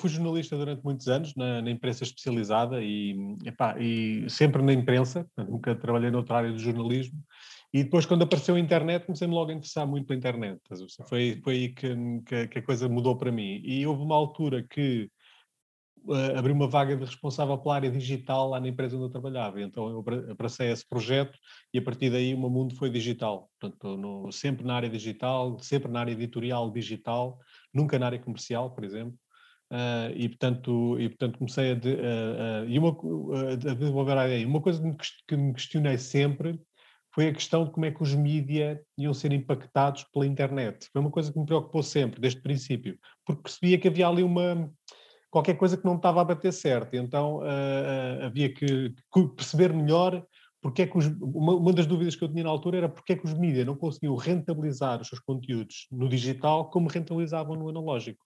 fui jornalista durante muitos anos na, na imprensa especializada e, epá, e, sempre na imprensa, nunca trabalhei noutra área do jornalismo. E depois, quando apareceu a internet, comecei-me logo a interessar muito pela internet. Foi, foi aí que, que, que a coisa mudou para mim. E houve uma altura que uh, abri uma vaga de responsável pela área digital lá na empresa onde eu trabalhava. Então eu abracei esse projeto e a partir daí o meu mundo foi digital. Portanto, no, sempre na área digital, sempre na área editorial digital, nunca na área comercial, por exemplo. Uh, e portanto e portanto comecei a, de, uh, uh, e uma, a desenvolver a ideia uma coisa que me, que me questionei sempre foi a questão de como é que os mídia iam ser impactados pela internet foi uma coisa que me preocupou sempre desde o princípio porque percebia que havia ali uma qualquer coisa que não estava a bater certo então ah, ah, havia que, que, perceber melhor porque é que os, uma, uma, das dúvidas que eu tinha na altura era porque é que os mídia não conseguiam rentabilizar os seus conteúdos no digital como rentabilizavam no analógico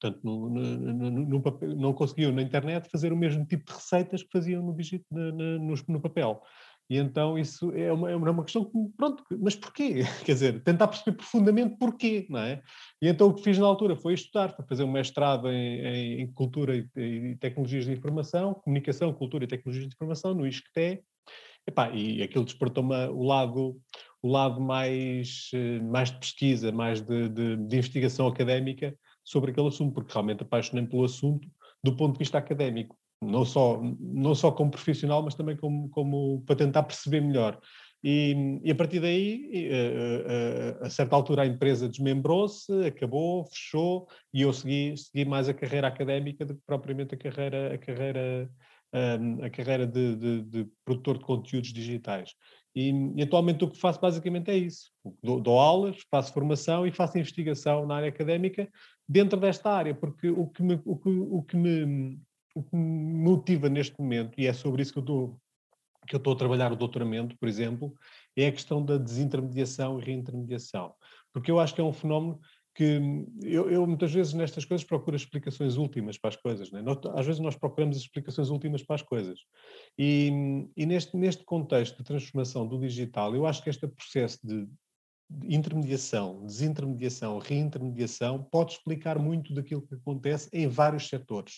Portanto, no, no, no, papel, não conseguiam na internet fazer o mesmo tipo de receitas que faziam no, no papel. E então isso é uma, é uma é questão que, pronto, mas porquê? Quer dizer, tentar perceber profundamente porquê, não é? E então o que fiz na altura foi estudar, foi fazer um mestrado em, em, em Cultura e, e, Tecnologias de Informação, Comunicação, Cultura e Tecnologias de Informação, no ISCTE, Epá, e aquilo despertou-me o lado, o lado mais, eh, mais de pesquisa, mais de, de, de investigação académica, sobre aquele assunto, porque realmente apaixonei-me pelo assunto do ponto de vista académico, não só, não só como profissional, mas também como, como para tentar perceber melhor. E, e a partir daí, eh, eh, eh, a, certa altura, a empresa desmembrou-se, acabou, fechou, e eu segui, segui mais a carreira académica do que propriamente a carreira, a carreira, ehm, a carreira de, de, de produtor de conteúdos digitais. E, atualmente o que faço basicamente é isso. Dou, dou, aulas, faço formação e faço investigação na área académica dentro desta área, porque o que me, o que, o que me, o que me motiva neste momento, e é sobre isso que eu, estou, que eu estou a trabalhar o doutoramento, por exemplo, é a questão da desintermediação e reintermediação. Porque eu acho que é um fenómeno que hum, eu, eu, muitas vezes nestas coisas procuro as explicações últimas para as coisas. Né? às vezes nós procuramos as explicações últimas para as coisas. E, hum, e neste, neste contexto de transformação do digital, eu acho que este processo de, de intermediação, desintermediação, reintermediação pode explicar muito daquilo que acontece em vários setores.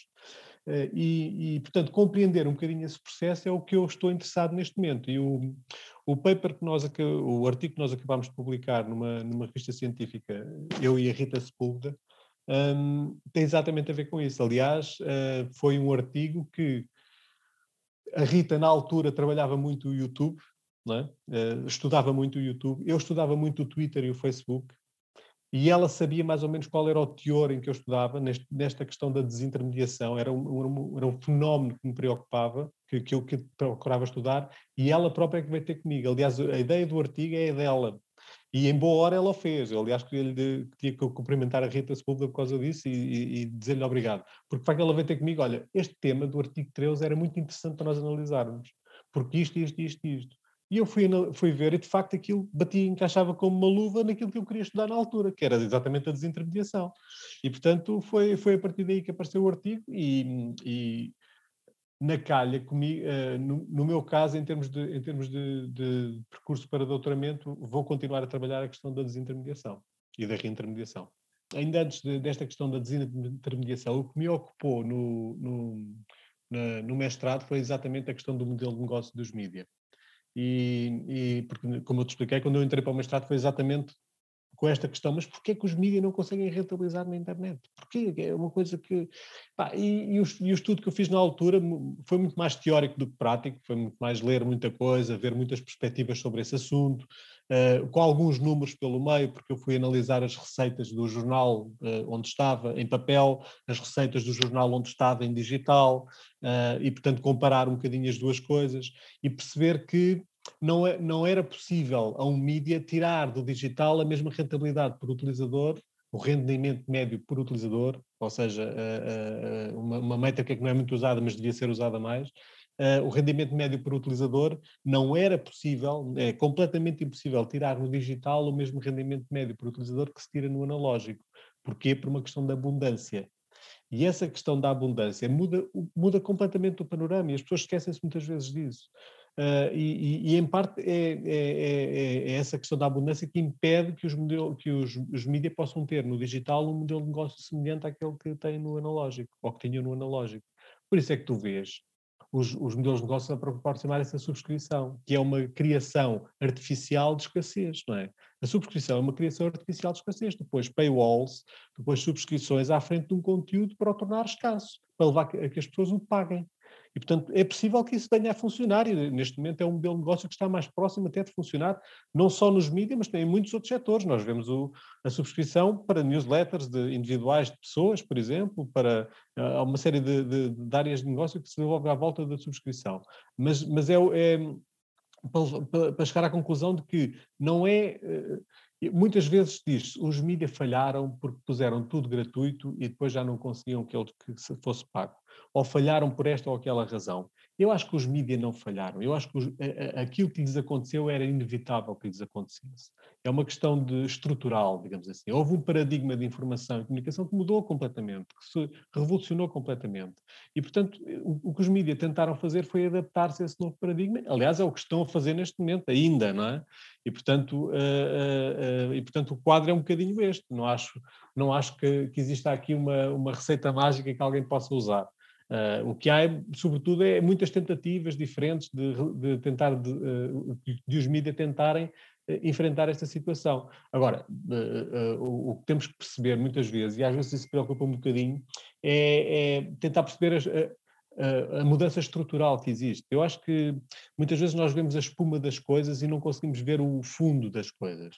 Eh, e, e, portanto, compreender um bocadinho esse processo é o que eu estou interessado neste momento. E o, o paper que nós, o artigo que nós acabámos de publicar numa, numa revista científica, eu e a Rita Sepúlveda, um, tem exatamente a ver com isso. Aliás, uh, foi um artigo que a Rita, na altura, trabalhava muito o YouTube, é? uh, estudava muito o YouTube, eu estudava muito o Twitter e o Facebook, e ela sabia mais ou menos qual era o teor em que eu estudava neste, nesta questão da desintermediação. Era um, era um fenómeno que me preocupava, que, que eu que procurava estudar, e ela própria é que veio ter comigo. Aliás, a ideia do artigo é dela. E em boa hora ela o fez. Eu, aliás, queria, -lhe, que eu cumprimentar a Rita Sepúlveda por causa disso e, e, e dizer-lhe obrigado. Porque, de facto, ela veio ter comigo, olha, este tema do artigo 13 era muito interessante para nós analisarmos. Porque isto, isto, isto, isto. E eu fui, fui ver e, de facto, aquilo batia, encaixava como uma luva naquilo que eu queria estudar na altura, que era exatamente a desintermediação. E, portanto, foi, foi a partir daí que apareceu o artigo e, e na calha, comigo, eh, no, no, meu caso, em termos, de, em termos de, de percurso para doutoramento, vou continuar a trabalhar a questão da desintermediação e da reintermediação. Ainda antes de, desta questão da desintermediação, o que me ocupou no, no, na, no mestrado foi exatamente a questão do modelo de negócio dos mídias e, e, porque, como eu te expliquei, quando eu entrei para o mestrado foi exatamente com esta questão, mas porquê que os mídias não conseguem rentabilizar na internet? Porquê? É uma coisa que... Pá, e, e, o, e, o, estudo que eu fiz na altura foi muito mais teórico do que prático, foi muito mais ler muita coisa, ver muitas perspectivas sobre esse assunto, uh, com alguns números pelo meio, porque eu fui analisar as receitas do jornal uh, onde estava em papel, as receitas do jornal onde estava em digital, uh, e portanto comparar um bocadinho as duas coisas e perceber que não, é, não era possível a um mídia tirar do digital a mesma rentabilidade por utilizador, o rendimento médio por utilizador, ou seja, a, eh, a, eh, uma, uma métrica que não é muito usada, mas devia ser usada mais, Uh, o rendimento médio por utilizador não era possível, é completamente impossível tirar no digital o mesmo rendimento médio por utilizador que se tira no analógico. Porquê? Por uma questão da abundância. E essa questão da abundância muda, muda completamente o panorama e as pessoas esquecem-se muitas vezes disso. Uh, e, e, em parte é é, é, é, é, essa questão da abundância que impede que os, modelo, que os, os possam ter no digital um modelo de negócio semelhante àquele que têm no analógico, ou que tinham no analógico. Por isso é que tu vês os, os modelos de negócio a proporcionar essa subscrição, que é uma criação artificial de escassez, não é? A subscrição é uma criação artificial de escassez, depois paywalls, depois subscrições à frente de um conteúdo para o tornar escasso, para levar a que as pessoas o paguem. E, portanto, é possível que isso venha a funcionar e, neste momento, é um modelo de negócio que está mais próximo até de funcionar, não só nos mídias, mas também em muitos outros setores. Nós vemos o, a subscrição para newsletters de individuais de pessoas, por exemplo, para uh, uma série de, de, de, áreas de negócio que se desenvolvem à volta da subscrição. Mas, mas é, é para, para, chegar à conclusão de que não é eh, Muitas vezes diz os mídias falharam porque puseram tudo gratuito e depois já não conseguiam que ele que fosse pago. Ou falharam por esta ou aquela razão. Eu acho que os mídias não falharam. Eu acho que os, aquilo que lhes aconteceu era inevitável que lhes acontecesse. É uma questão de estrutural, digamos assim. Houve um paradigma de informação e comunicação que mudou completamente, que se revolucionou completamente. E, portanto, o, o que os mídias tentaram fazer foi adaptar-se a esse novo paradigma. Aliás, é o que estão a fazer neste momento ainda, não é? E, portanto, uh, uh, uh, e, portanto o quadro é um bocadinho este. Não acho, não acho que, que exista aqui uma, uma receita mágica que alguém possa usar. Uh, o que há, é, sobretudo, é muitas tentativas diferentes de, de tentar, ah, de, de, os mídias tentarem ah, enfrentar esta situação. Agora, o que temos que perceber muitas vezes, e às vezes isso preocupa um bocadinho, é, é tentar perceber as, a, a mudança estrutural que existe. Eu acho que muitas vezes nós vemos a espuma das coisas e não conseguimos ver o fundo das coisas.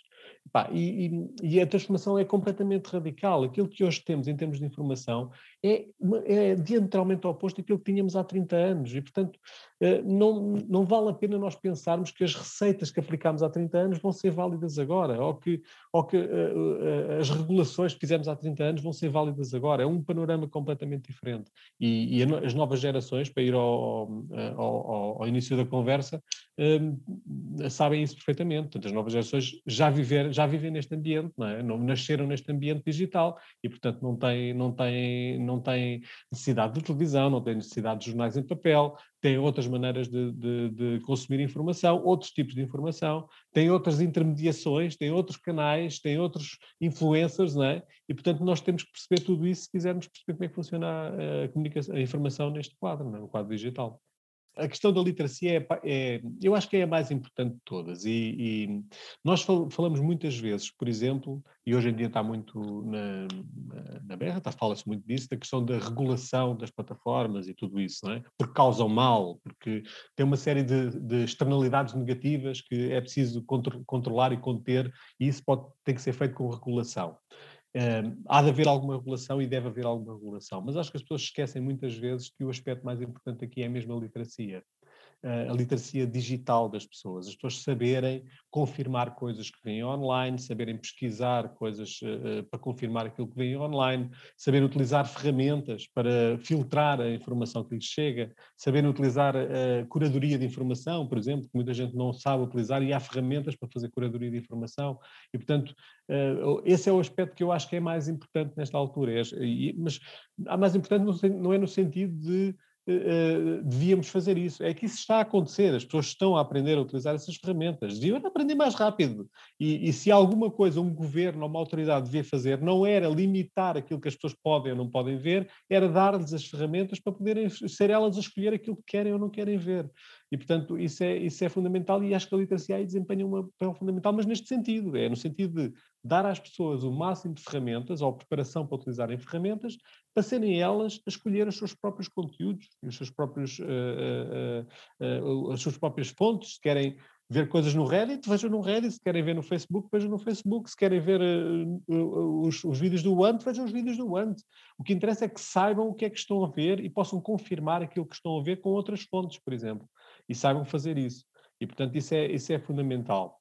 Pá, e, e, a transformação é completamente radical. Aquilo que hoje temos em termos de informação é, é diametralmente oposto àquilo que tínhamos há 30 anos. E, portanto, eh, não, não vale a pena nós pensarmos que as receitas que aplicámos há 30 anos vão ser válidas agora, ou que, ou que eh, eh, as regulações que fizemos há 30 anos vão ser válidas agora. É um panorama completamente diferente. E, e as novas gerações, para ir ao, ao, ao início da conversa, sabem isso perfeitamente. Portanto, as novas gerações já viveram viver, já vivem neste ambiente, não é? Não, nasceram neste ambiente digital e, portanto, não têm, não, têm, não têm necessidade de televisão, não têm necessidade de jornais em papel, têm outras maneiras de, de, de consumir informação, outros tipos de informação, têm outras intermediações, têm outros canais, têm outros influencers, não é? E, portanto, nós temos que perceber tudo isso se quisermos perceber como é que funciona a, a, a informação neste quadro, não é? quadro digital a questão da literacia é, é, eu acho que é a mais importante de todas. E, e, nós falamos muitas vezes, por exemplo, e hoje em dia está muito na, na berra, está fala-se muito disso, da questão da regulação das plataformas e tudo isso, não é? Porque causam mal, porque tem uma série de, de externalidades negativas que é preciso contro, controlar e conter, e isso pode, tem que ser feito com regulação há de haver alguma regulação e deve haver alguma regulação, mas acho que as pessoas esquecem muitas vezes que o aspecto mais importante aqui é mesmo a literacia. Eh, a literacia digital das pessoas, as pessoas saberem confirmar coisas que vêm online, saberem pesquisar coisas uh, para confirmar aquilo que vem online, saberem utilizar ferramentas para filtrar a informação que lhes chega, saberem utilizar uh, curadoria de informação, por exemplo, que muita gente não sabe utilizar e há ferramentas para fazer curadoria de informação e, portanto, uh, esse é o aspecto que eu acho que é mais importante nesta altura, é, mas a mais importante não, não é no sentido de Uh, devíamos fazer isso. É que isso está a acontecer, as pessoas estão a aprender a utilizar essas ferramentas, deviam aprender mais rápido. E, e, se alguma coisa um governo ou uma autoridade devia fazer, não era limitar aquilo que as pessoas podem ou não podem ver, era dar-lhes as ferramentas para poderem ser elas a escolher aquilo que querem ou não querem ver. E, portanto, isso é, isso é fundamental e acho que a literacia aí desempenha um papel fundamental, mas neste sentido, é no sentido de dar às pessoas o máximo de ferramentas ou preparação para utilizarem ferramentas, para serem elas a escolher os seus próprios conteúdos e os seus próprios, uh, uh, uh, as suas próprias fontes, se querem ver coisas no Reddit, vejam no Reddit, se querem ver no Facebook, vejam no Facebook, se querem ver eh, eh, os, os, vídeos do Want, vejam os vídeos do Want. O que interessa é que saibam o que é que estão a ver e possam confirmar aquilo que estão a ver com outras fontes, por exemplo e saibam fazer isso. E, portanto, isso é, isso é fundamental.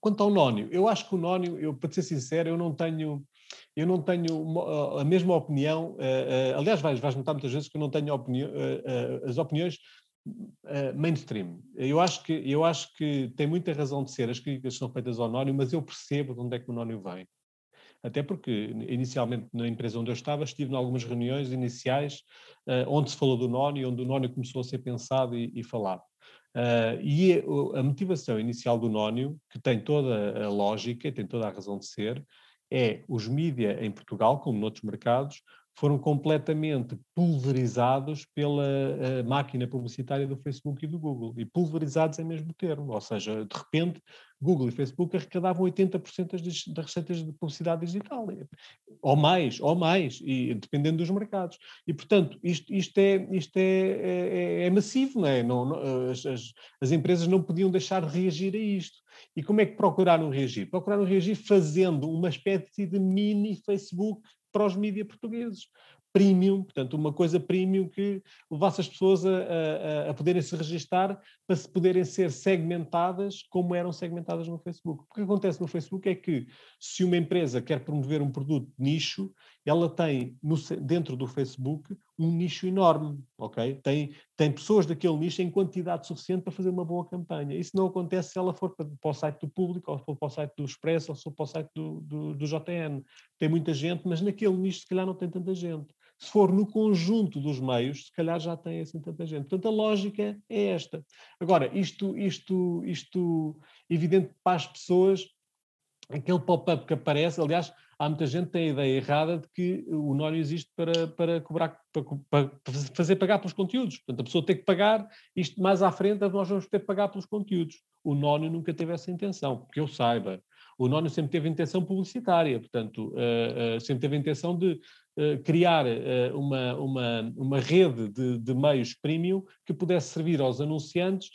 Quanto ao Nónio, eu acho que o Nónio, eu, para ser sincero, eu não tenho, eu não tenho a mesma opinião. Uh, uh, aliás, vais, vais notar muitas vezes que eu não tenho opinião, uh, eh, as opiniões mainstream. Eu acho, que, eu acho que tem muita razão de ser as críticas que são feitas ao Nónio, mas eu percebo de onde é que o Nónio vem. Até porque, inicialmente, na empresa onde eu estava, estive em algumas reuniões iniciais uh, onde se falou do Nónio, onde o Nónio começou a ser pensado e, e falado. Uh, e a motivação inicial do Nónio, que tem toda a lógica, tem toda a razão de ser, é os mídia em Portugal, como noutros mercados, foram completamente pulverizados pela eh, máquina publicitária do Facebook e do Google. E pulverizados é mesmo termo, ou seja, de repente, Google e Facebook arrecadavam 80% das, receitas de publicidade digital, ou mais, ou mais, e dependendo dos mercados. E, portanto, isto, isto, é, isto é, é, é, é massivo, não é? Não, não, as, as empresas não podiam deixar de reagir a isto. E como é que procuraram reagir? Procuraram reagir fazendo uma espécie de mini Facebook para os mídias portugueses. Premium, portanto, uma coisa premium que levasse as pessoas a, a, a poderem se registar para se poderem ser segmentadas como eram segmentadas no Facebook. O que acontece no Facebook é que se uma empresa quer promover um produto de nicho, ela tem no, dentro do Facebook um nicho enorme, ok? Tem, tem pessoas daquele nicho em quantidade suficiente para fazer uma boa campanha. Isso não acontece se ela for para, para o site do público, ou for para o site do Expresso, ou for para o site do, do, do JN. Tem muita gente, mas naquele nicho se calhar não tem tanta gente. Se for no conjunto dos meios, se calhar já tem assim tanta gente. Portanto, a lógica é esta. Agora, isto, isto, isto evidente para as pessoas, aquele pop-up que aparece, aliás, há muita gente que tem a ideia errada de que o Nório existe para, para cobrar, para, para, fazer pagar pelos conteúdos. Portanto, a pessoa tem que pagar, isto mais à frente nós vamos ter que pagar pelos conteúdos. O Nório nunca teve essa intenção, que eu saiba. O Nório sempre teve intenção publicitária, portanto, uh, uh, sempre teve a intenção de uh, criar uma, uma, uma rede de, de meios premium que pudesse servir aos anunciantes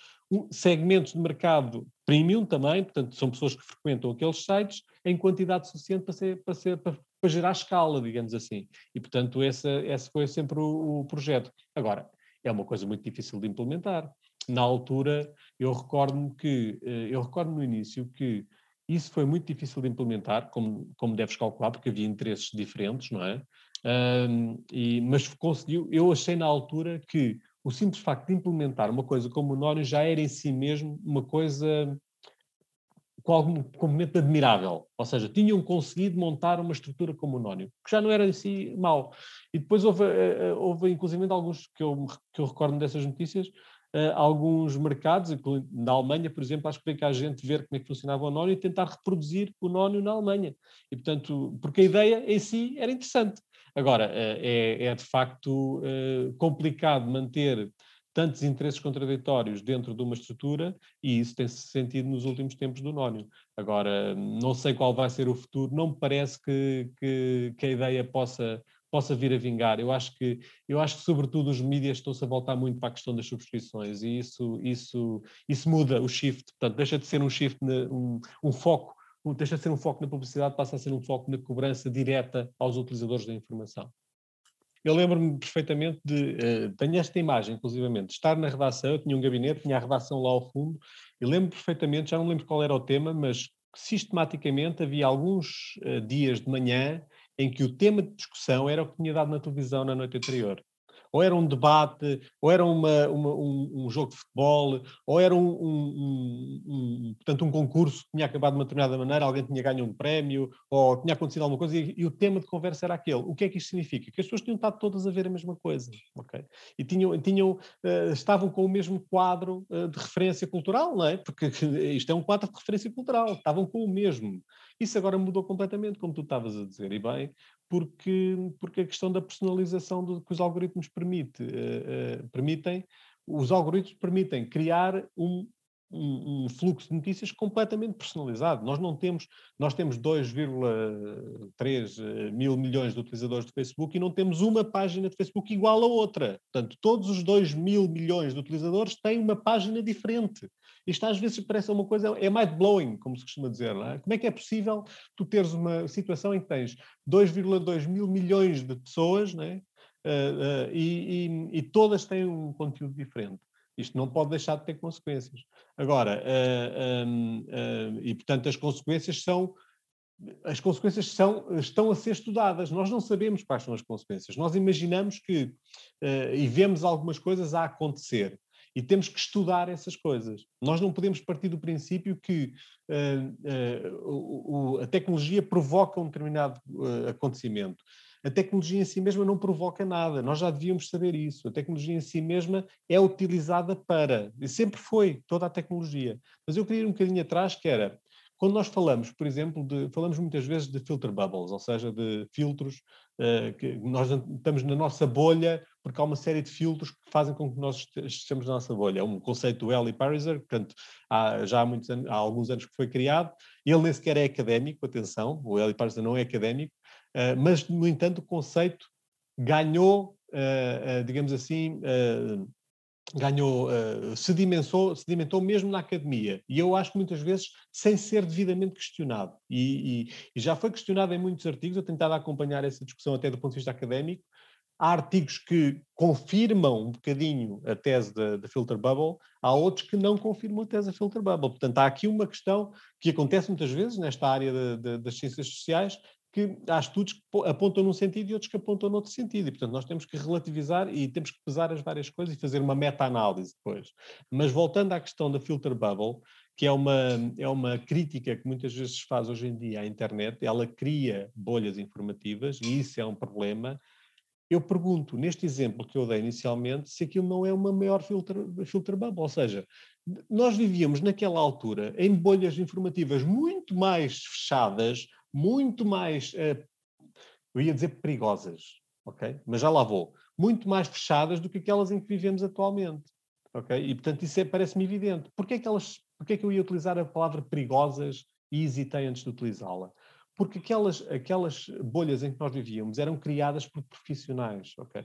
segmentos de mercado premium também, portanto, são pessoas que frequentam aqueles sites em quantidade suficiente para, ser, para, ser, para, para gerar escala, digamos assim. E, portanto, esse, esse foi sempre o, o projeto. Agora, é uma coisa muito difícil de implementar. Na altura, eu recordo-me que, eh, eu recordo no início que isso foi muito difícil de implementar, como, como deves calcular, porque havia interesses diferentes, não é? Um, e, mas conseguiu, eu achei na altura que o simples facto de implementar uma coisa como o Nório já era em si mesmo uma coisa com algum componente admirável. Ou seja, tinham conseguido montar uma estrutura como o Nónio, que já não era em si mau. E depois houve, eh, eh, houve inclusive, alguns que eu, que eu recordo dessas notícias, eh, alguns mercados, na Alemanha, por exemplo, acho que veio cá a gente ver como é que funcionava o Nónio e tentar reproduzir o Nónio na Alemanha. E, portanto, porque a ideia em si era interessante. Agora, eh, é, é de facto eh, complicado manter tantos interesses contraditórios dentro de uma estrutura e isso tem-se sentido nos últimos tempos do Nónio. Agora, não sei qual vai ser o futuro, não me parece que, que, que a ideia possa, possa vir a vingar. Eu acho que, eu acho que sobretudo, os mídias estão-se a voltar muito para a questão das subscrições e isso, isso, isso muda o shift, portanto, deixa de ser um shift, um, um foco deixa de ser um foco na publicidade, passa a ser um foco na cobrança direta aos utilizadores da informação. Eu lembro-me perfeitamente de. Uh, tenho esta imagem, inclusivamente, de estar na redação, eu tinha um gabinete, tinha a redação lá ao fundo, e lembro perfeitamente, já não lembro qual era o tema, mas sistematicamente havia alguns uh, dias de manhã em que o tema de discussão era o que tinha dado na televisão na noite anterior ou era um debate, ou era uma, uma, um, um, jogo de futebol, ou era um, um, portanto, um concurso que tinha acabado de uma determinada maneira, alguém tinha ganho um prémio, ou tinha acontecido alguma coisa, e, e o tema de conversa era aquele. O que é que isto significa? Que as pessoas tinham estado todas a ver a mesma coisa, ok? E tinham, tinham, uh, estavam com o mesmo quadro uh, de referência cultural, não é? Porque isto é um quadro de referência cultural, estavam com o mesmo. Isso agora mudou completamente, como tu estavas a dizer, e bem, porque, porque a questão da personalização do, que os algoritmos permite, uh, uh, permitem, os algoritmos permitem criar um, um, um, fluxo de notícias completamente personalizado. Nós não temos, nós temos 2,3 eh, mil milhões de utilizadores de Facebook e não temos uma página de Facebook igual a outra. Portanto, todos os 2 mil milhões de utilizadores têm uma página diferente. Isto às vezes parece uma coisa, é mind-blowing, como se costuma dizer. É? Como é que é possível tu teres uma situação em que tens 2,2 mil milhões de pessoas é? uh, uh, e, e, e todas têm um conteúdo diferente? Isto não pode deixar de ter consequências. Agora, uh, uh, e portanto as consequências são, as consequências são, estão a ser estudadas. Nós não sabemos quais são as consequências. Nós imaginamos que, uh, e vemos algumas coisas a acontecer. E temos que estudar essas coisas. Nós não podemos partir do princípio que uh, uh, o, a tecnologia provoca um determinado uh, acontecimento. A tecnologia em si mesma não provoca nada, nós já devíamos saber isso. A tecnologia em si mesma é utilizada para, e sempre foi, toda a tecnologia. Mas eu queria ir um bocadinho atrás, que era quando nós falamos, por exemplo, de, falamos muitas vezes de filter bubbles, ou seja, de filtros uh, que nós estamos na nossa bolha, porque há uma série de filtros que fazem com que nós estejamos na nossa bolha. É um conceito do Eli Pariser, portanto, há, já há, muitos anos, há alguns anos que foi criado. Ele nem sequer é académico, atenção, o Eli Pariser não é académico, uh, mas, no entanto, o conceito ganhou, uh, digamos assim, ganhou, uh, eh, sedimentou, sedimentou mesmo na academia, e eu acho que muitas vezes sem ser devidamente questionado, e, e, e já foi questionado em muitos artigos, eu tentava acompanhar essa discussão até do ponto de vista académico, há artigos que confirmam um bocadinho a tese da, filter bubble, há outros que não confirmam a tese da filter bubble. Portanto, há aqui uma questão que acontece muitas vezes nesta área de, de, das ciências sociais, que há estudos que apontam num sentido e outros que apontam noutro sentido. E, portanto, nós temos que relativizar e temos que pesar as várias coisas e fazer uma meta-análise depois. Mas voltando à questão da filter bubble, que é uma, é uma crítica que muitas vezes se faz hoje em dia à internet, ela cria bolhas informativas e isso é um problema. Eu pergunto, neste exemplo que eu dei inicialmente, se aquilo não é uma maior filter, filter bubble, ou seja, nós vivíamos naquela altura em bolhas informativas muito mais fechadas muito mais, eh, eu ia dizer perigosas, ok? Mas já lá vou. Muito mais fechadas do que aquelas em que vivemos atualmente, ok? E, portanto, isso é, parece-me evidente. Porquê é que elas, porquê é que eu ia utilizar a palavra perigosas e hesitei antes de utilizá-la? porque aquelas, aquelas bolhas em que nós vivíamos eram criadas por profissionais, ok?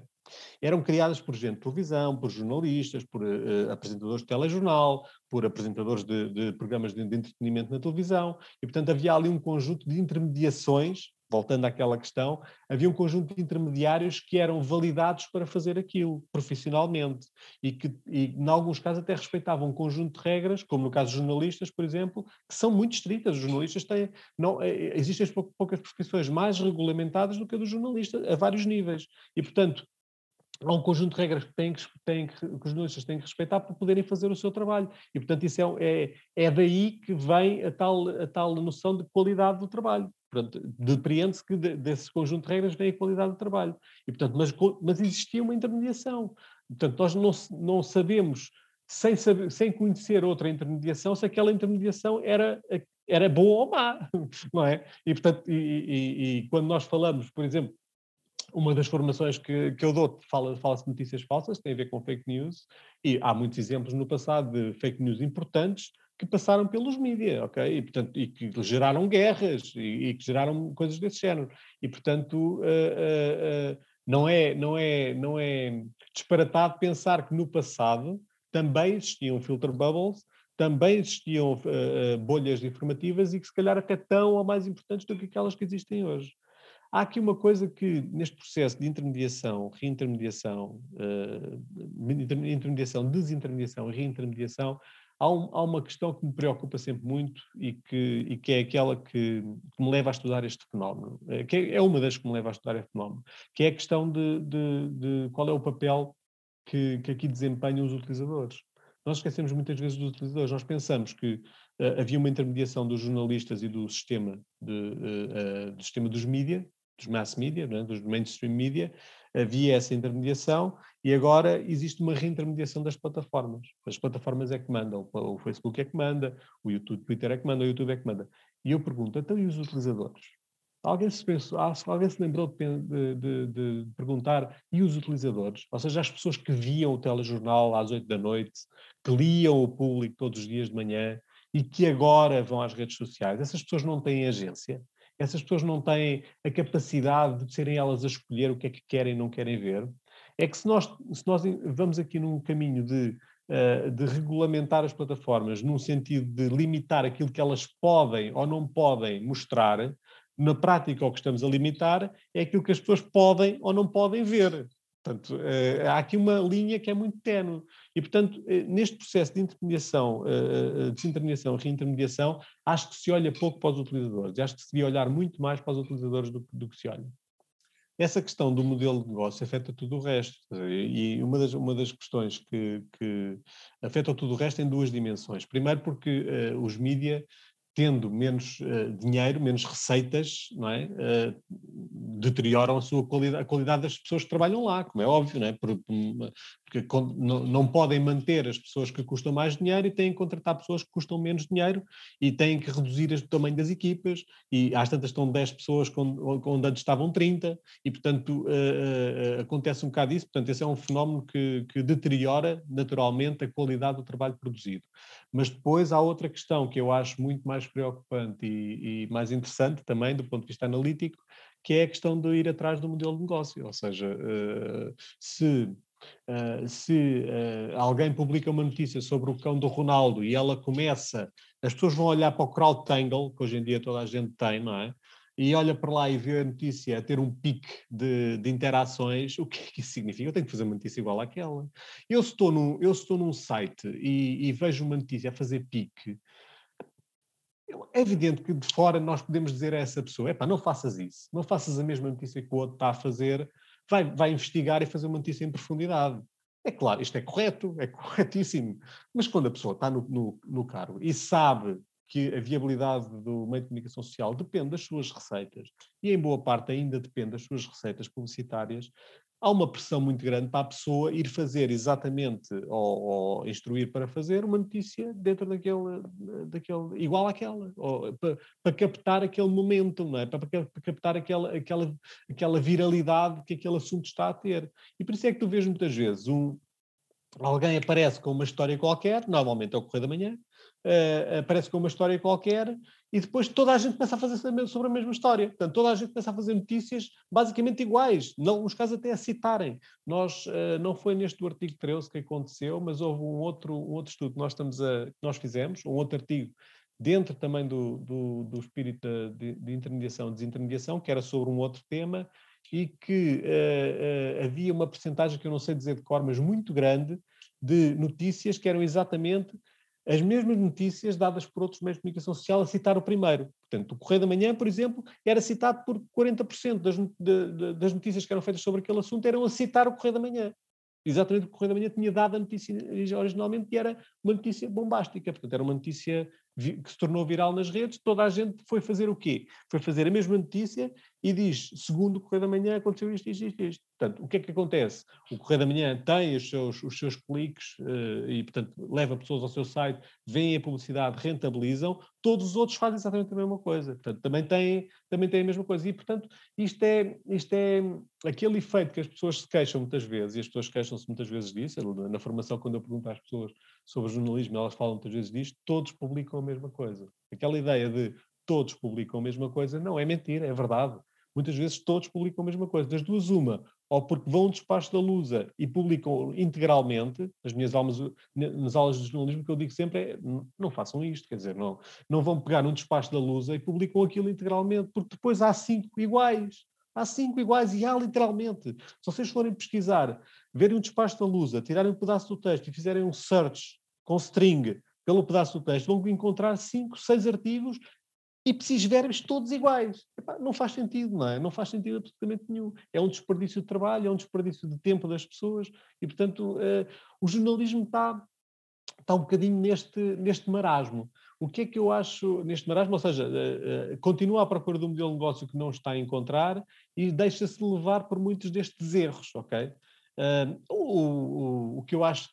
Eram criadas por gente de televisão, por jornalistas, por uh, apresentadores de telejornal, por apresentadores de, de programas de, de, entretenimento na televisão, e portanto havia ali um conjunto de intermediações voltando àquela questão, havia um conjunto de intermediários que eram validados para fazer aquilo profissionalmente e que, e, em alguns casos, até respeitavam um conjunto de regras, como no caso dos jornalistas, por exemplo, que são muito estritas. Os jornalistas têm. Não, eh, eh, existem poucas profissões mais regulamentadas do que a dos jornalistas, a vários níveis. E, portanto, há um conjunto de regras que, têm que, têm que, que os jornalistas têm que respeitar para poderem fazer o seu trabalho. E, portanto, isso é, é, é daí que vem a tal, a tal noção de qualidade do trabalho. Portanto, depreende-se que de, desse conjunto de regras vem a qualidade do trabalho. E, portanto, mas, mas existia uma intermediação. Portanto, nós não, não sabemos, sem, saber, sem conhecer outra intermediação, se aquela intermediação era, era boa ou má, não é? E, portanto, e, e, e quando nós falamos, por exemplo, uma das formações que, que eu dou fala-se fala de notícias falsas, tem a ver com fake news, e há muitos exemplos no passado de fake news importantes, que passaram pelos mídias, ok? E, portanto, e que geraram guerras e, e, que geraram coisas desse género. E, portanto, uh, uh, uh, não, é, não, é, não é disparatado pensar que no passado também existiam filter bubbles, também existiam bolhas informativas e que se calhar até tão ou mais importantes do que aquelas que existem hoje. Há aqui uma coisa que, neste processo de intermediação, reintermediação, uh, intermediação, desintermediação e reintermediação, Há, um, há, uma questão que me preocupa sempre muito e que, e que é aquela que, que, me leva a estudar este fenómeno, eh, que é, é, uma das que me leva a estudar este fenómeno, que é a questão de, de, de qual é o papel que, que, aqui desempenham os utilizadores. Nós esquecemos muitas vezes dos utilizadores, nós pensamos que uh, havia uma intermediação dos jornalistas e do sistema, de, uh, uh, do sistema dos mídias, dos mass media, é? dos mainstream media, havia essa intermediação e agora existe uma reintermediação das plataformas. As plataformas é que mandam, o Facebook é que manda, o YouTube, Twitter é que manda, o YouTube é que manda. E eu pergunto, então e os utilizadores? Alguém se, pensou, ah, alguém se lembrou de, de, de, perguntar e os utilizadores? Ou seja, as pessoas que viam o telejornal às oito da noite, que liam o público todos os dias de manhã e que agora vão às redes sociais, essas pessoas não têm agência essas pessoas não têm a capacidade de serem elas a escolher o que é que querem e não querem ver, é que se nós, se nós vamos aqui num caminho de, eh, de regulamentar as plataformas, num sentido de limitar aquilo que elas podem ou não podem mostrar, na prática o que estamos a limitar é aquilo que as pessoas podem ou não podem ver. Portanto, eh, há aqui uma linha que é muito tenue. E, portanto, eh, neste processo de intermediação, desintermediação eh, desintermediação, reintermediação, acho que se olha pouco para os utilizadores. Acho que se devia olhar muito mais para os utilizadores do, do que se olha. Essa questão do modelo de negócio afeta tudo o resto. E uma das, uma das questões que, que afeta tudo o resto tem duas dimensões. Primeiro, porque os mídia tendo menos uh, dinheiro, menos receitas, não é? Uh, deterioram a, qualidade, a qualidade das pessoas que trabalham lá, como é óbvio, não é? porque não, não, podem manter as pessoas que custam mais dinheiro e têm que contratar pessoas que custam menos dinheiro e têm que reduzir o tamanho das equipas e às tantas estão 10 pessoas onde, onde antes estavam 30 e, portanto, uh, acontece um bocado isso. Portanto, esse é um fenómeno que, que deteriora naturalmente a qualidade do trabalho produzido. Mas depois há outra questão que eu acho muito mais preocupante e, e, mais interessante também do ponto de vista analítico, que é a questão de ir atrás do modelo de negócio. Ou seja, eh, se eh, se eh, alguém publica uma notícia sobre o cão do Ronaldo e ela começa, as pessoas vão olhar para o crowd tangle, que hoje em dia toda a gente tem, não é? e olha para lá e vê a notícia a ter um pique de, de, interações, o que é que isso significa? Eu tenho que fazer uma notícia igual àquela. Eu estou num, eu estou num site e, e vejo uma notícia a fazer pique, é evidente que de fora nós podemos dizer a essa pessoa: epá, não faças isso, não faças a mesma notícia que o outro está a fazer, vai, vai investigar e fazer uma notícia em profundidade. É claro, isto é correto, é corretíssimo, mas quando a pessoa está no, no, no cargo e sabe que a viabilidade do meio de comunicação social depende das suas receitas, e em boa parte ainda depende das suas receitas publicitárias, há uma pressão muito grande para a pessoa ir fazer exatamente, ou, ou instruir para fazer, uma notícia dentro daquele, daquele igual àquela, ou, para, para, captar aquele momento, não é? para, para, captar aquela, aquela, aquela viralidade que aquele assunto está a ter. E por isso é que tu vês muitas vezes um, alguém aparece com uma história qualquer, normalmente é o Correio da Manhã, uh, aparece com uma história qualquer e depois toda a gente começa a fazer sobre a mesma história. Portanto, toda a gente começa a fazer notícias basicamente iguais, em alguns casos até a citarem. Nós, uh, não foi neste do artigo 13 que aconteceu, mas houve um outro, um outro estudo que nós, estamos a, que nós fizemos, um outro artigo dentro também do, do, do espírito de, de intermediação e desintermediação, que era sobre um outro tema, e que uh, uh, havia uma percentagem que eu não sei dizer de cor, mas muito grande, de notícias que eram exatamente as mesmas notícias dadas por outros meios de comunicação social a citar o primeiro. Portanto, o Correio da Manhã, por exemplo, era citado por 40% das, de, das notícias que eram feitas sobre aquele assunto eram a citar o Correio da Manhã. Exatamente o Correio da Manhã tinha dado a notícia originalmente e era uma notícia bombástica, portanto, era uma notícia que se tornou viral nas redes, toda a gente foi fazer o quê? Foi fazer a mesma notícia e diz, segundo o Correio da Manhã aconteceu isto, isto, isto, isto. Portanto, o que é que acontece? O Correio da Manhã tem os seus, os seus cliques uh, e, portanto, leva pessoas ao seu site, vem a publicidade, rentabilizam, todos os outros fazem exatamente a mesma coisa. Portanto, também têm, também têm a mesma coisa. E, portanto, isto é, isto é aquele efeito que as pessoas se queixam muitas vezes, e as pessoas queixam-se muitas vezes disso, na formação quando eu pergunto às pessoas sobre jornalismo, elas falam muitas vezes disto, todos publicam a mesma coisa. Aquela ideia de todos publicam a mesma coisa não é mentira, é verdade. Muitas vezes todos publicam a mesma coisa. Das duas, uma, ou porque vão ao despacho da Lusa e publicam integralmente, nas minhas aulas, nas aulas de jornalismo, que eu digo sempre é, não façam isto, quer dizer, não, não vão pegar num despacho da Lusa e publicam aquilo integralmente, porque depois há cinco iguais. Há cinco iguais e há literalmente. Se vocês forem pesquisar, verem um despacho da Lusa, tirarem um pedaço do texto e fizerem um search com string pelo pedaço do texto, vão encontrar cinco, seis artigos e ipsis verbos todos iguais. Epá, não faz sentido, não é? Não faz sentido absolutamente nenhum. É um desperdício de trabalho, é um desperdício de tempo das pessoas e, portanto, eh, o jornalismo está, está um bocadinho neste, neste marasmo. O que é que eu acho neste marasmo? Ou seja, eh, eh, continua à procura de um modelo de negócio que não está a encontrar e deixa-se levar por muitos destes erros, ok? o, o, o que eu acho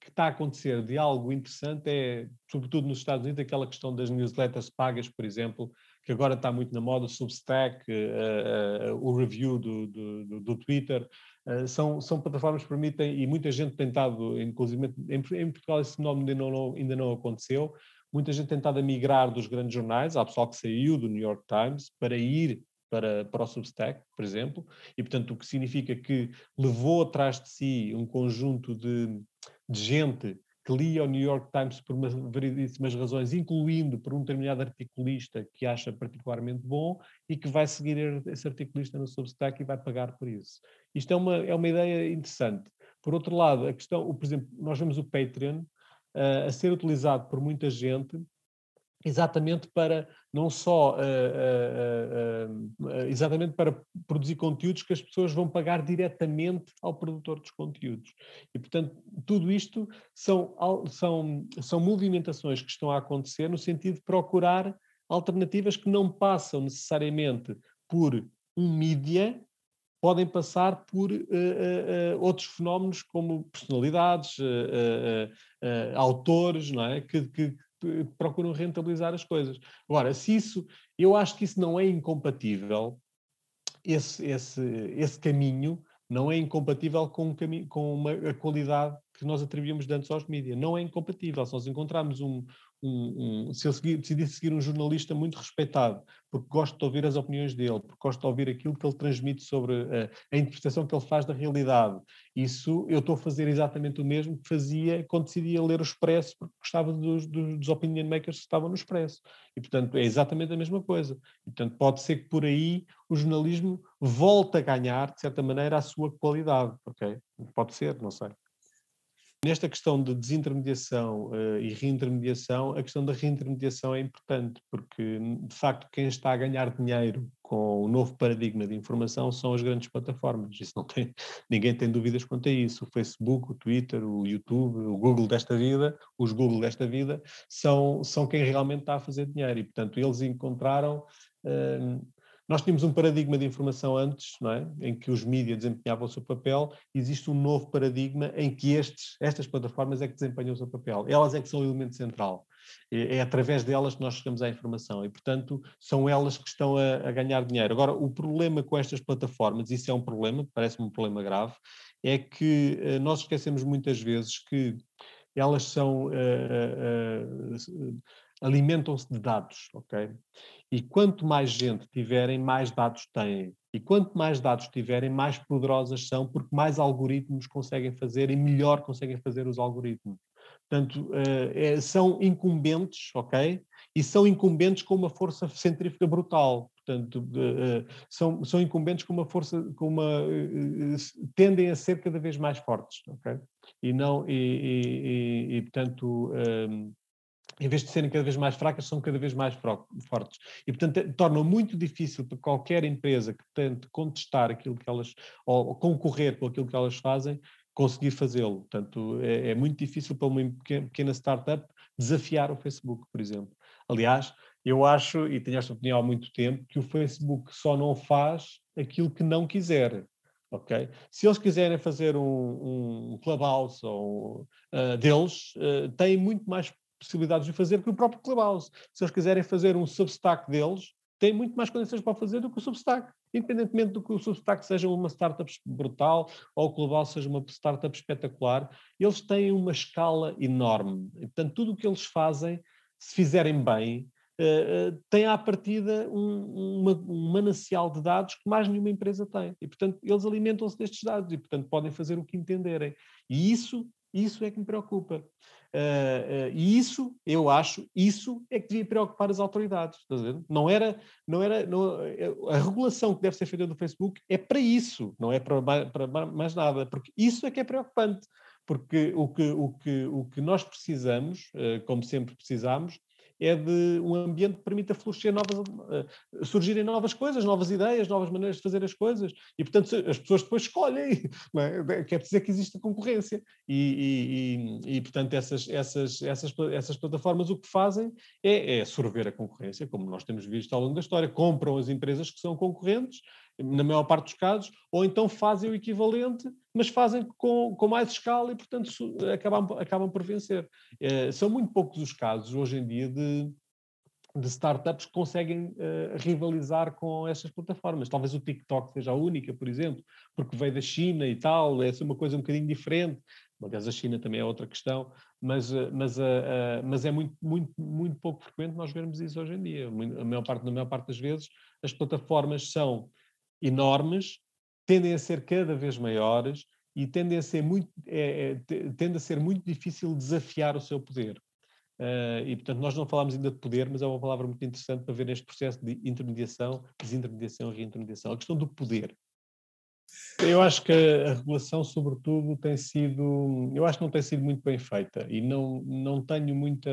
que está a acontecer de algo interessante é, sobretudo nos Estados Unidos, aquela questão das newsletters pagas, por exemplo, que agora está muito na moda, o Substack, eh, o review do, do, do Twitter, uh, são, são plataformas que permitem, e muita gente tem estado, inclusive em, em Portugal esse fenómeno ainda não, ainda não aconteceu, muita gente tentada a migrar dos grandes jornais, há pessoal que saiu do New York Times para ir para, para o Substack, por exemplo, e portanto o que significa que levou atrás de si um conjunto de, de gente que lia o New York Times por umas variedíssimas razões, incluindo por um determinado articulista que acha particularmente bom e que vai seguir er, esse articulista no Substack e vai pagar por isso. Isto é uma, é uma ideia interessante. Por outro lado, a questão, por exemplo, nós vemos o Patreon uh, a ser utilizado por muita gente exatamente para não só uh, uh, exatamente para produzir conteúdos que as pessoas vão pagar diretamente ao produtor dos conteúdos e portanto tudo isto são são são movimentações que estão a acontecer no sentido de procurar alternativas que não passam necessariamente por um mídia podem passar por uh, uh, outros fenómenos como personalidades, autores, não é? Que, que, procuram rentabilizar as coisas. Agora, se isso, eu acho que isso não é incompatível, esse, esse, esse caminho não é incompatível com, um com uma, a qualidade que nós atribuímos antes aos mídias. Não é incompatível. Se nós encontrarmos um. um, um se ele seguir, decidir seguir um jornalista muito respeitado, porque gosta de ouvir as opiniões dele, porque gosta de ouvir aquilo que ele transmite sobre a, eh, a interpretação que ele faz da realidade, isso eu estou a fazer exatamente o mesmo que fazia quando decidia ler o Expresso, porque gostava dos, dos, dos opinion makers que estavam no Expresso. E, portanto, é exatamente a mesma coisa. E, portanto, pode ser que por aí o jornalismo volte a ganhar, de certa maneira, a sua qualidade. Okay? Pode ser, não sei. Nesta questão de desintermediação uh, e reintermediação, a questão da reintermediação é importante, porque, hum, de facto, quem está a ganhar dinheiro com o novo paradigma de informação são as grandes plataformas. Isso não tem, ninguém tem dúvidas quanto a isso. O Facebook, o Twitter, o YouTube, o Google desta vida, os Google desta vida, são, são quem realmente está a fazer dinheiro e, portanto, eles encontraram. Uh, nós tínhamos um paradigma de informação antes, não é? em que os mídias desempenhavam o seu papel, existe um novo paradigma em que estes, estas plataformas é que desempenham o seu papel. Elas é que são o elemento central. É, é através delas que nós chegamos à informação e, portanto, são elas que estão a, a ganhar dinheiro. Agora, o problema com estas plataformas, isso é um problema, parece-me um problema grave, é que eh, nós esquecemos muitas vezes que elas são. Eh, eh, alimentam-se de dados, ok? E quanto mais gente tiverem, mais dados têm. E quanto mais dados tiverem, mais poderosas são, porque mais algoritmos conseguem fazer e melhor conseguem fazer os algoritmos. Portanto, eh, é, são incumbentes, ok? E são incumbentes com uma força centrífuga brutal. Portanto, eh, eh, são, são incumbentes com uma força, com uma. tendem a ser cada vez mais fortes, ok? E não. E, e, e, e portanto em vez de serem cada vez mais fracas, são cada vez mais fortes. E, portanto, torna muito difícil para qualquer empresa que tente contestar aquilo que elas, ou concorrer com aquilo que elas fazem, conseguir fazê-lo. Portanto, é, é, muito difícil para uma pequena startup desafiar o Facebook, por exemplo. Aliás, eu acho, e tenho esta opinião há muito tempo, que o Facebook só não faz aquilo que não quiser. Okay? Se eles quiserem fazer um, um clubhouse ou, uh, deles, uh, têm muito mais possibilidades de fazer que o próprio Clubhouse. Se eles quiserem fazer um Substack deles, têm muito mais condições para fazer do que o Substack. Independentemente do que o Substack seja uma startup brutal ou o Clubhouse seja uma startup espetacular, eles têm uma escala enorme. portanto, tudo o que eles fazem, se fizerem bem, Uh, uh, tem à partida um, uma, um, manancial de dados que mais nenhuma empresa tem. E, portanto, eles alimentam-se destes dados e, portanto, podem fazer o que entenderem. E isso isso é que me preocupa. Uh, uh, e isso, eu acho, isso é que devia preocupar as autoridades. Não era, não era, não, eh, a regulação que deve ser feita do Facebook é para isso, não é para, para mais nada, porque isso é que é preocupante. Porque o que, o que, o que nós precisamos, uh, como sempre precisamos, é de um ambiente que permita florescer novas, eh, surgirem novas coisas, novas ideias, novas maneiras de fazer as coisas. E, portanto, as pessoas depois escolhem. É? Quer dizer que existe concorrência. E, e, e, e, portanto, essas, essas, essas, essas plataformas o que fazem é, é sorver a concorrência, como nós temos visto ao longo da história. Compram as empresas que são concorrentes na maior parte dos casos, ou então fazem o equivalente, mas fazem com, com mais escala e, portanto, acabam, acabam por vencer. É, são muito poucos os casos hoje em dia de, de startups que conseguem eh, rivalizar com essas plataformas. Talvez o TikTok seja a única, por exemplo, porque veio da China e tal, é assim uma coisa um bocadinho diferente. Aliás, a China também é outra questão, mas, eh, mas, uh, uh, mas é muito, muito, muito pouco frequente nós vermos isso hoje em dia. A maior parte, na maior parte das vezes, as plataformas são enormes tendem a ser cada vez maiores e tendem a ser muito, é, é tende a ser muito difícil desafiar o seu poder. Uh, e, portanto, nós não falámos ainda de poder, mas é uma palavra muito interessante para ver neste processo de intermediação, desintermediação e reintermediação. A questão do poder. Eu acho que a regulação, sobretudo, tem sido, eu acho que não tem sido muito bem feita e não, não tenho muita,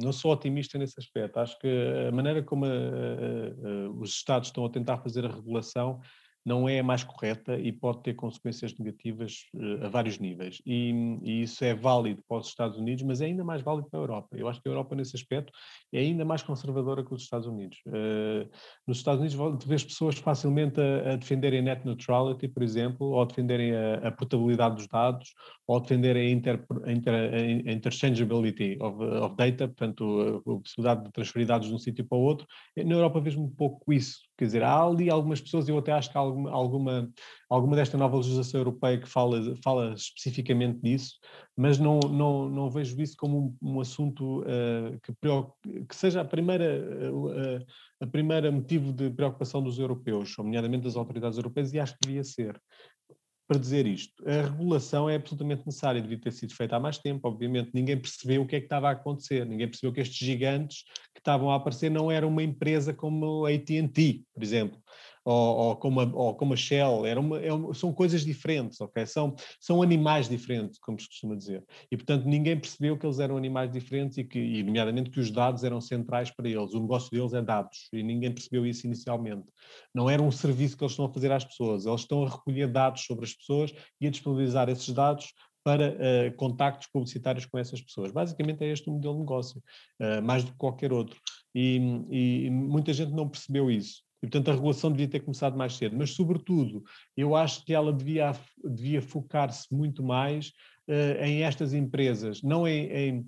não sou otimista nesse aspecto. Acho que a maneira como a, a, a, os Estados estão a tentar fazer a regulação não é a mais correta e pode ter consequências negativas eh, a vários níveis. E, e, isso é válido para os Estados Unidos, mas é ainda mais válido para a Europa. Eu acho que a Europa, nesse aspecto, é ainda mais conservadora que os Estados Unidos. Uh, nos Estados Unidos, tu vês pessoas facilmente a, a, defenderem net neutrality, por exemplo, ou a defenderem a, a portabilidade dos dados, ou a defenderem a, inter, inter, interchangeability of, of, data, portanto, a, possibilidade de transferir dados de um sítio para o outro. Na Europa, vejo um pouco isso. Quer dizer, há ali algumas pessoas, eu até acho que há alguma, alguma, alguma desta nova legislação europeia que fala, fala especificamente disso, mas não, não, não vejo isso como um, um assunto uh, que, que seja a primeira, uh, a primeira motivo de preocupação dos europeus, nomeadamente das autoridades europeias, e acho que devia ser. Para dizer isto, a regulação é absolutamente necessária, devia ter sido feita há mais tempo, obviamente. Ninguém percebeu o que é que estava a acontecer, ninguém percebeu que estes gigantes estavam a aparecer não era uma empresa como a AT&T, por exemplo, ou, ou, como a, ou como a Shell, era uma, é uma, são coisas diferentes, ok? São, são animais diferentes, como se costuma dizer. E, portanto, ninguém percebeu que eles eram animais diferentes e, que, e nomeadamente, que os dados eram centrais para eles. O negócio deles é dados e ninguém percebeu isso inicialmente. Não era um serviço que eles estão a fazer às pessoas, eles estão a recolher dados sobre as pessoas e a disponibilizar esses dados para uh, contactos publicitários com essas pessoas. Basicamente é este o modelo de negócio, uh, mais do que qualquer outro. E, e muita gente não percebeu isso. E, portanto, a regulação devia ter começado mais cedo. Mas, sobretudo, eu acho que ela devia, devia focar-se muito mais uh, em estas empresas, não em, em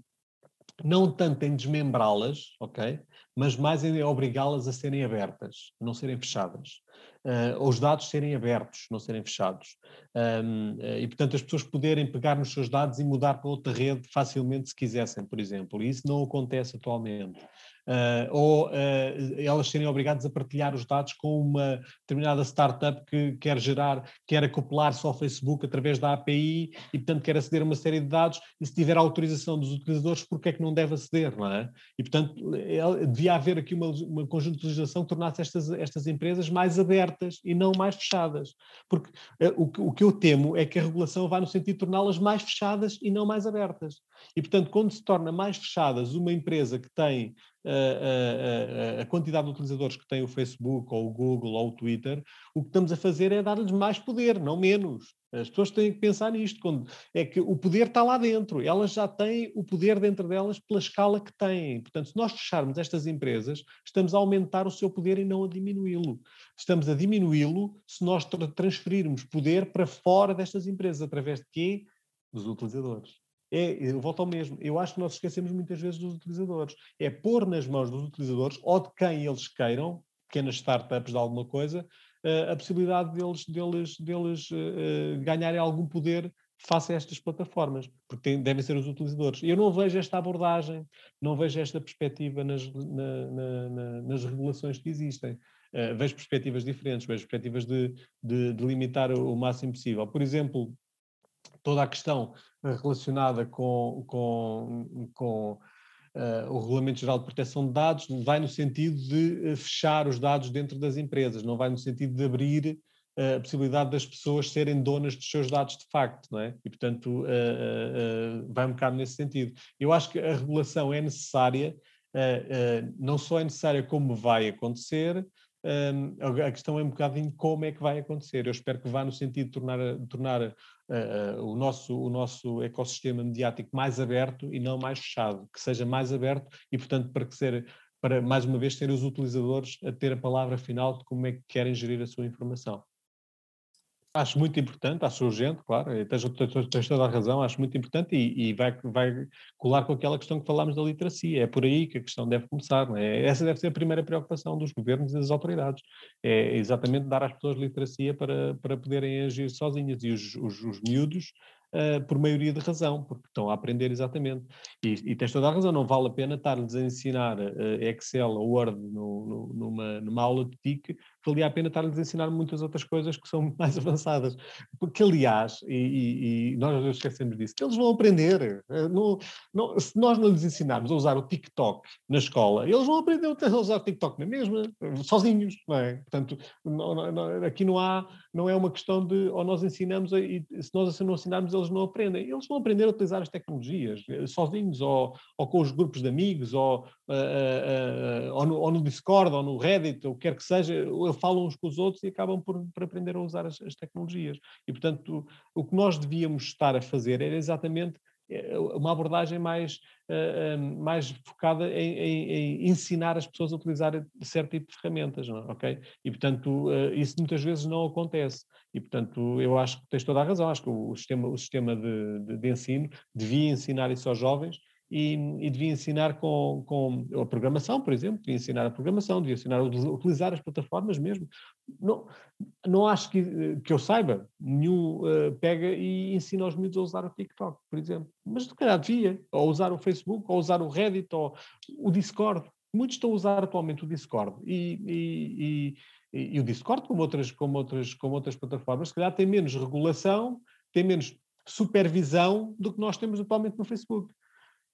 não tanto em desmembrá-las, ok? Mas mais em obrigá-las a serem abertas, a não serem fechadas uh, eh, os dados serem abertos, não serem fechados. Um, eh, e, portanto, as pessoas poderem pegar nos seus dados e mudar para outra rede facilmente se quisessem, por exemplo. E isso não acontece atualmente. Uh, ou uh, elas serem obrigadas a partilhar os dados com uma determinada startup que quer gerar, quer acoplar-se ao Facebook através da API e, portanto, quer aceder a uma série de dados e se tiver autorização dos utilizadores, porque é que não deve aceder, não é? E, portanto, devia haver aqui uma, uma conjunto de legislação que tornasse estas, estas empresas mais abertas e não mais fechadas. Porque uh, o, o, que eu temo é que a regulação vá no sentido de torná-las mais fechadas e não mais abertas. E, portanto, quando se torna mais fechadas uma empresa que tem uh, a quantidade de utilizadores que tem o Facebook, ou o Google, ou o Twitter, o que estamos a fazer é dar-lhes mais poder, não menos. As pessoas têm que pensar nisto. Quando é que o poder está lá dentro. Elas já têm o poder dentro delas pela escala que têm. Portanto, se nós fecharmos estas empresas, estamos a aumentar o seu poder e não a diminuí-lo. Estamos a diminuí-lo se nós transferirmos poder para fora destas empresas. Através de quê? Dos utilizadores. É, eu volto ao mesmo. Eu acho que nós esquecemos muitas vezes dos utilizadores. É pôr nas mãos dos utilizadores ou de quem eles queiram, pequenas startups de alguma coisa, eh, a possibilidade deles, deles, deles eh, eh, ganharem algum poder face a estas plataformas, porque tem, devem ser os utilizadores. Eu não vejo esta abordagem, não vejo esta perspectiva nas, na, na, na, nas regulações que existem. Uh, vejo perspectivas diferentes, vejo perspectivas de, de, de, limitar o máximo possível. Por exemplo, toda a questão relacionada com, com, com uh, o Regulamento Geral de Proteção de Dados vai no sentido de eh, fechar os dados dentro das empresas, não vai no sentido de abrir eh, a possibilidade das pessoas serem donas dos seus dados de facto, não é? E, portanto, uh, uh, vai um bocado nesse sentido. Eu acho que a regulação é necessária, não só é necessária como vai acontecer, um, a questão é um bocadinho como é que vai acontecer. Eu espero que vá no sentido de tornar, tornar uh, o, nosso, o nosso ecossistema mediático mais aberto e não mais fechado, que seja mais aberto e, portanto, para que ser, para mais uma vez ter os utilizadores a ter a palavra final de como é que querem gerir a sua informação. Acho muito importante, acho urgente, claro, tens, tens, tens toda a razão, acho muito importante e, e, vai, vai colar com aquela questão que falámos da literacia. É por aí que a questão deve começar. É? Essa deve ser a primeira preocupação dos governos e das autoridades. É exatamente dar às pessoas literacia para, para poderem agir sozinhas. E os, os, os miúdos, Uh, por maioria de razão, porque estão a aprender exatamente. E, e tens toda a razão, não vale a pena estar-lhes a ensinar uh, Excel ou Word no, no, numa, numa aula de TIC valia a pena estar-lhes a ensinar muitas outras coisas que são mais avançadas. Porque, aliás, e, e nós nos esquecemos disso, eles vão aprender. Eh, não, não, se nós não lhes ensinarmos a usar o TikTok na escola, eles vão aprender a usar o TikTok na mesma, eh, sozinhos, não é? Portanto, não, não, aqui não há, não é uma questão de ou nós ensinamos, e se nós assim não ensinarmos, eles não aprendem. Eles vão aprender a utilizar as tecnologias, eh, sozinhos, ou, ou com os grupos de amigos, ou, uh, uh, uh, ou, no, ou, no, Discord, ou no Reddit, ou o que quer que seja falam uns com os outros e acabam por, por aprender a usar as, as tecnologias. E, portanto, o, que nós devíamos estar a fazer era exatamente eh, uma abordagem mais, uh, mais focada em, em, em, ensinar as pessoas a utilizar certo tipo de ferramentas, não, é? ok? E, portanto, uh, isso muitas vezes não acontece. E, portanto, eu acho que tens toda a razão, acho que o sistema, o sistema de, de, de ensino devia ensinar isso aos jovens, e, e devia ensinar com, com a programação, por exemplo, devia ensinar a programação, devia ensinar a utilizar as plataformas mesmo. Não, não acho que, que eu saiba, nenhum uh, pega e ensina aos miúdos a usar o TikTok, por exemplo. Mas se calhar devia, ou usar o Facebook, ou usar o Reddit, ou o Discord. Muitos estão a usar atualmente o Discord e, e, e, e o Discord, como outras, como, outras, como outras plataformas, se calhar tem menos regulação, tem menos supervisão do que nós temos atualmente no Facebook.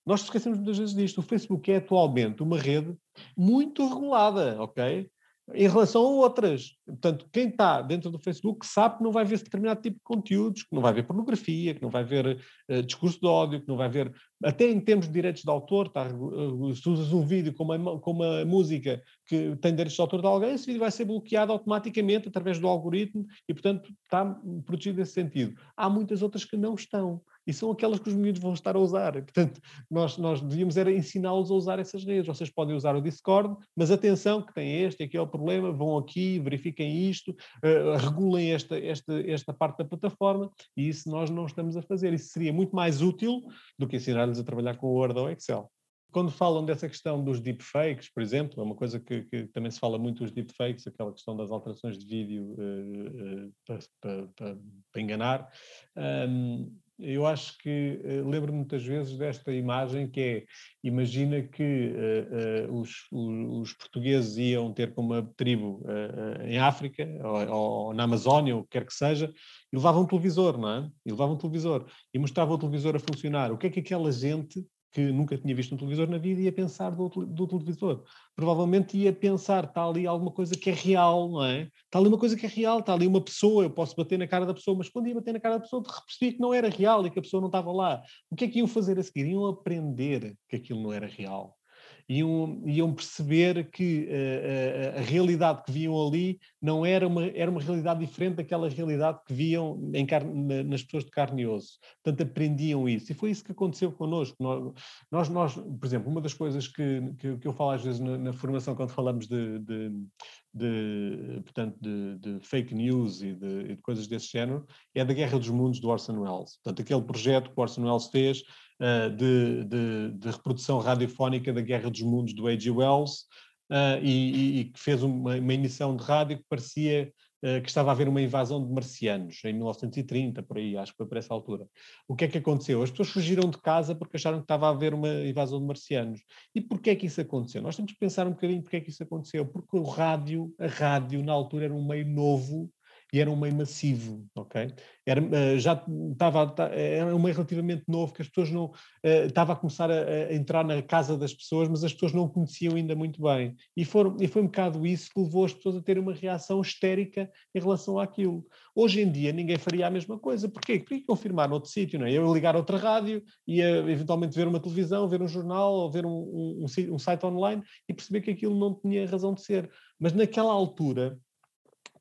Nós esquecemos muitas vezes disto. O Facebook é atualmente uma rede muito regulada, ok? Em relação a outras. Portanto, quem está dentro do Facebook sabe que não vai ver determinado tipo de conteúdos, que não vai ver pornografia, que não vai ver uh, discurso de ódio, que não vai ver. Até em termos de direitos de autor, tá, eh, se usas um vídeo com uma, com uma música que tem direitos de autor de alguém, esse vídeo vai ser bloqueado automaticamente através do algoritmo e, portanto, está protegido nesse sentido. Há muitas outras que não estão e são aquelas que os miúdos vão estar a usar. Portanto, nós, nós devíamos era ensiná-los a usar essas redes. Vocês podem usar o Discord, mas atenção que tem este, aqui é o problema, vão aqui, verifiquem isto, uh, regulem esta, esta, esta parte da plataforma, e isso nós não estamos a fazer. Isso seria muito mais útil do que ensinar-lhes a trabalhar com o Word ou Excel quando falam dessa questão dos deepfakes, por exemplo, é uma coisa que, que, também se fala muito dos deepfakes, aquela questão das alterações de vídeo uh, uh, para, para, para, enganar. Um, ehm, eu acho que eh, lembro muitas vezes desta imagem que é, imagina que uh, uh, os, os, portugueses iam ter com uma tribo uh, em África, ou, ou, na Amazónia, ou o que quer que seja, e levavam um televisor, não é? E levavam um televisor, e mostravam o televisor a funcionar. O que é que aquela gente que nunca tinha visto um televisor na vida, ia pensar do, do televisor. Provavelmente ia pensar, está ali alguma coisa que é real, não é? Está ali uma coisa que é real, está ali uma pessoa, eu posso bater na cara da pessoa, mas quando ia bater na cara da pessoa, percebi que não era real e que a pessoa não estava lá. O que é que iam fazer a seguir? Iam aprender que aquilo não era real iam, iam perceber que uh, eh, a, eh, a, realidade que viam ali não era uma, era uma realidade diferente daquela realidade que viam em carne, nas pessoas de carne e osso. Portanto, aprendiam isso. E foi isso que aconteceu connosco. Nós, nós, por exemplo, uma das coisas que, que, que eu falo às vezes na, na formação, quando falamos de, de de, portanto, de, de, fake news e de, e de, coisas desse género, é da Guerra dos Mundos do Orson Welles. Portanto, aquele projeto que o Orson Welles fez, eh, de, de, de, reprodução radiofónica da Guerra dos Mundos do A.G. Wells eh, e, e, que fez uma, uma emissão de rádio que parecia eh, que estava a haver uma invasão de marcianos em 1930, por aí, acho que foi para essa altura. O que é que aconteceu? As pessoas fugiram de casa porque acharam que estava a haver uma invasão de marcianos. E por que é que isso aconteceu? Nós temos que pensar um bocadinho que é que isso aconteceu. Porque o rádio, a rádio, na altura era um meio novo e era um meio massivo, ok? Era, eh, já estava, era um meio relativamente novo que as pessoas não, eh, estava a começar a, entrar na casa das pessoas, mas as pessoas não o conheciam ainda muito bem. E, foram, e foi um bocado isso que levou as pessoas a terem uma reação histérica em relação àquilo. Hoje em dia ninguém faria a mesma coisa. Porquê? Porque confirmar noutro sítio, não é? Eu ligar outra rádio, ia eventualmente ver uma televisão, ver um jornal, ou ver um, um, um site online e perceber que aquilo não tinha razão de ser. Mas naquela altura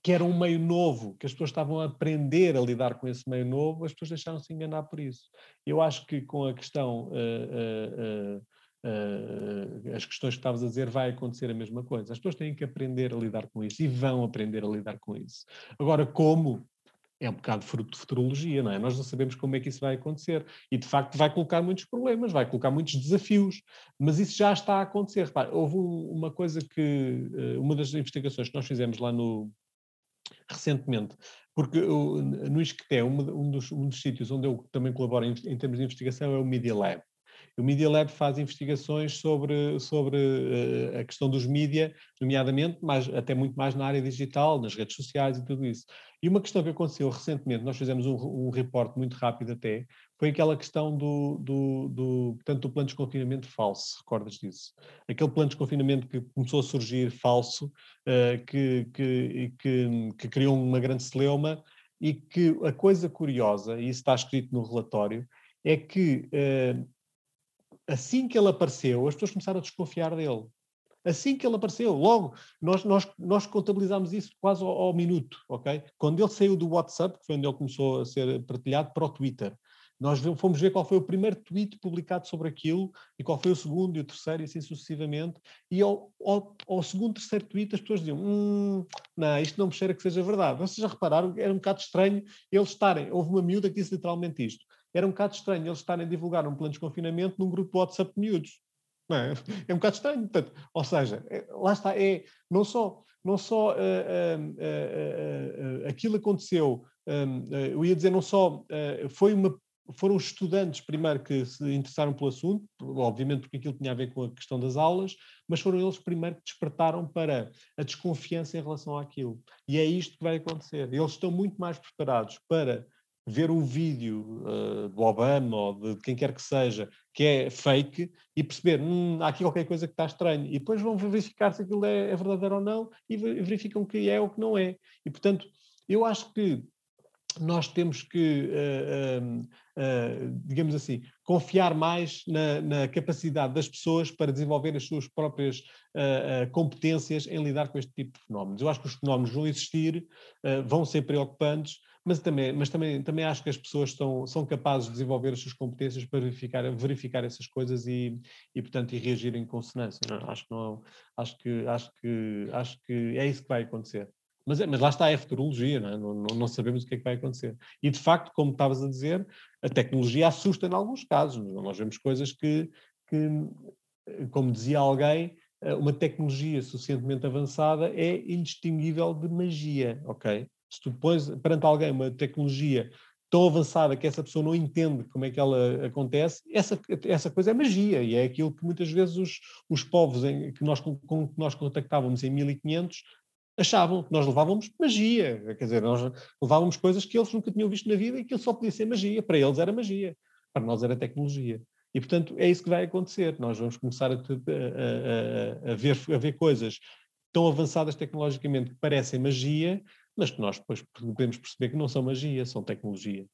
que era um meio novo, que as pessoas estavam a aprender a lidar com esse meio novo, as pessoas deixaram-se enganar por isso. Eu acho que com a questão, uh, uh, uh, as questões que estavas a dizer, vai acontecer a mesma coisa. As pessoas têm que aprender a lidar com isso e vão aprender a lidar com isso. Agora, como? É um bocado fruto de futurologia, não é? Nós não sabemos como é que isso vai acontecer. E, de facto, vai colocar muitos problemas, vai colocar muitos desafios, mas isso já está a acontecer. Repare, houve uma coisa que, eh, uma das investigações que nós fizemos lá no, recentemente. Porque no Isquité, um, um, dos, um dos sítios onde eu também colaboro em, em termos de investigação é o Media Lab. O Media Lab faz investigações sobre, sobre uh, a questão dos mídia, nomeadamente, mas até muito mais na área digital, nas redes sociais e tudo isso. E uma questão que aconteceu recentemente, nós fizemos um, um reporte muito rápido até, foi aquela questão do, do, do, portanto, do plano de desconfinamento falso, recordas disso? Aquele plano de desconfinamento que começou a surgir falso, uh, que, que, que, que, criou uma grande celeuma, e que a coisa curiosa, e isso está escrito no relatório, é que uh, assim que ele apareceu, as pessoas começaram a desconfiar dele. Assim que ele apareceu, logo, nós, nós, nós contabilizámos isso quase ao, ao minuto, ok? Quando ele saiu do WhatsApp, que foi onde ele começou a ser partilhado, para o Twitter nós fomos ver qual foi o primeiro tweet publicado sobre aquilo e qual foi o segundo e o terceiro e assim sucessivamente. E ao, ao, ao segundo, terceiro tweet as pessoas diziam: Hum, não, isto não me cheira que seja verdade. Vocês já repararam, era um bocado estranho eles estarem. Houve uma miúda que disse literalmente isto. Era um bocado estranho eles estarem a divulgar um plano de confinamento num grupo de WhatsApp de miúdos. Não é? é um bocado estranho. Portanto, ou seja, é, lá está, é não só, não só uh, uh, uh, aquilo aconteceu eh, eh, eu ia dizer não só eh, foi uma foram os estudantes primeiro que se interessaram pelo assunto, obviamente porque aquilo tinha a ver com a questão das aulas, mas foram eles primeiro que despertaram para a desconfiança em relação àquilo. E é isto que vai acontecer. Eles estão muito mais preparados para ver um vídeo uh, do Obama ou de, quem quer que seja que é fake e perceber hum, há aqui qualquer coisa que está estranho e depois vão verificar se aquilo é, é verdadeiro ou não e verificam que é ou que não é e portanto eu acho que nós temos que uh, eh, digamos assim, confiar mais na, na, capacidade das pessoas para desenvolver as suas próprias eh, eh, competências em lidar com este tipo de fenómenos. Eu acho que os fenómenos vão existir, vão ser preocupantes, mas também, mas também, também acho que as pessoas são, são capazes de desenvolver as suas competências para verificar, verificar essas coisas e, e portanto, e reagir em consonância. Não, é? acho, que não, é acho, que, acho, que, acho que é isso que vai acontecer. Mas, é, mas lá está, a futurologia, não, é? Não, não, não, sabemos o que é que vai acontecer. E de facto, como estavas a dizer, a tecnologia assusta em alguns casos. Nós vemos coisas que, que eh, como dizia alguém, eh, uma tecnologia suficientemente avançada é indistinguível de magia, ok? Se tu pões perante alguém uma tecnologia tão avançada que essa pessoa não entende como é que ela acontece, essa, essa coisa é magia e é aquilo que muitas vezes os, os povos em, que, nós, com, que nós contactávamos em 1500 achavam que nós levávamos magia, quer dizer, nós levávamos coisas que eles nunca tinham visto na vida e que só podia ser magia, para eles era magia, para nós era tecnologia. E, portanto, é isso que vai acontecer. Nós vamos começar a, a, a, a ver, a ver coisas tão avançadas tecnologicamente que parecem magia, mas que nós depois podemos perceber que não são magia, são tecnologia.